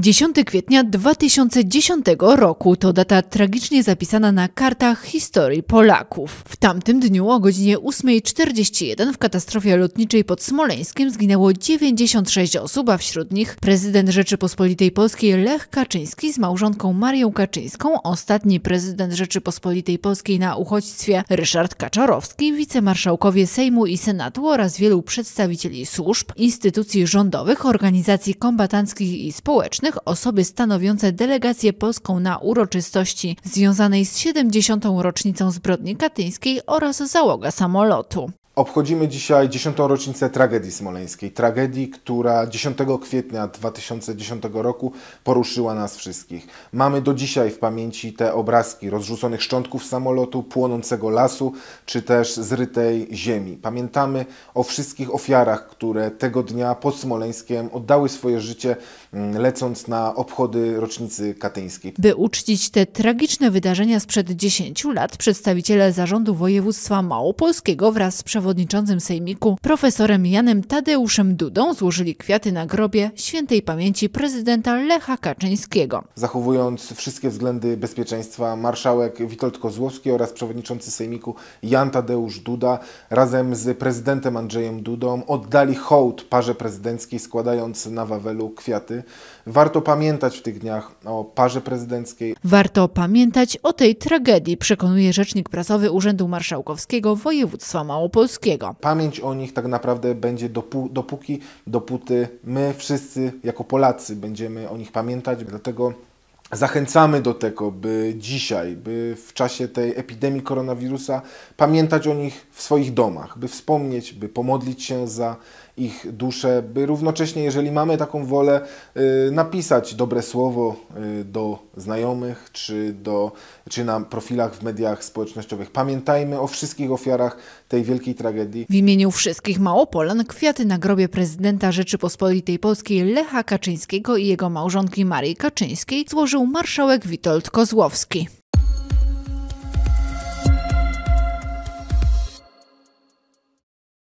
10 kwietnia 2010 roku to data tragicznie zapisana na kartach historii Polaków. W tamtym dniu o godzinie 8.41 w katastrofie lotniczej pod Smoleńskiem zginęło 96 osób, a wśród nich prezydent Rzeczypospolitej Polskiej Lech Kaczyński z małżonką Marią Kaczyńską, ostatni prezydent Rzeczypospolitej Polskiej na uchodźstwie Ryszard Kaczorowski, wicemarszałkowie Sejmu i Senatu oraz wielu przedstawicieli służb, instytucji rządowych, organizacji kombatanckich i społecznych, osoby stanowiące delegację polską na uroczystości związanej z 70. rocznicą zbrodni katyńskiej oraz załoga samolotu. Obchodzimy dzisiaj 10. rocznicę tragedii smoleńskiej. Tragedii, która 10 kwietnia 2010 roku poruszyła nas wszystkich. Mamy do dzisiaj w pamięci te obrazki rozrzuconych szczątków samolotu, płonącego lasu, czy też zrytej ziemi. Pamiętamy o wszystkich ofiarach, które tego dnia pod Smoleńskiem oddały swoje życie, mm, lecąc na obchody rocznicy katyńskiej. By uczcić te tragiczne wydarzenia sprzed 10 lat, przedstawiciele zarządu województwa małopolskiego wraz z przewodniczącym przewodniczącym Sejmiku profesorem Janem Tadeuszem Dudą złożyli kwiaty na grobie świętej pamięci prezydenta Lecha Kaczyńskiego. Zachowując wszystkie względy bezpieczeństwa, marszałek Witold Kozłowski oraz przewodniczący Sejmiku Jan Tadeusz Duda razem z prezydentem Andrzejem Dudą oddali hołd parze prezydenckiej składając na Wawelu kwiaty. Warto pamiętać w tych dniach o parze prezydenckiej. Warto pamiętać o tej tragedii, przekonuje rzecznik prasowy Urzędu Marszałkowskiego Województwa Małopolskiego. Pamięć o nich tak naprawdę będzie dopó dopóki, dopóty my wszyscy jako Polacy będziemy o nich pamiętać, dlatego Zachęcamy do tego, by dzisiaj, by w czasie tej epidemii koronawirusa pamiętać o nich w swoich domach, by wspomnieć, by pomodlić się za ich duszę, by równocześnie, jeżeli mamy taką wolę, y, napisać dobre słowo y, do znajomych czy, do, czy na profilach w mediach społecznościowych. Pamiętajmy o wszystkich ofiarach tej wielkiej tragedii. W imieniu wszystkich Małopolan kwiaty na grobie prezydenta Rzeczypospolitej Polskiej Lecha Kaczyńskiego i jego małżonki Marii Kaczyńskiej złożył marszałek Witold Kozłowski.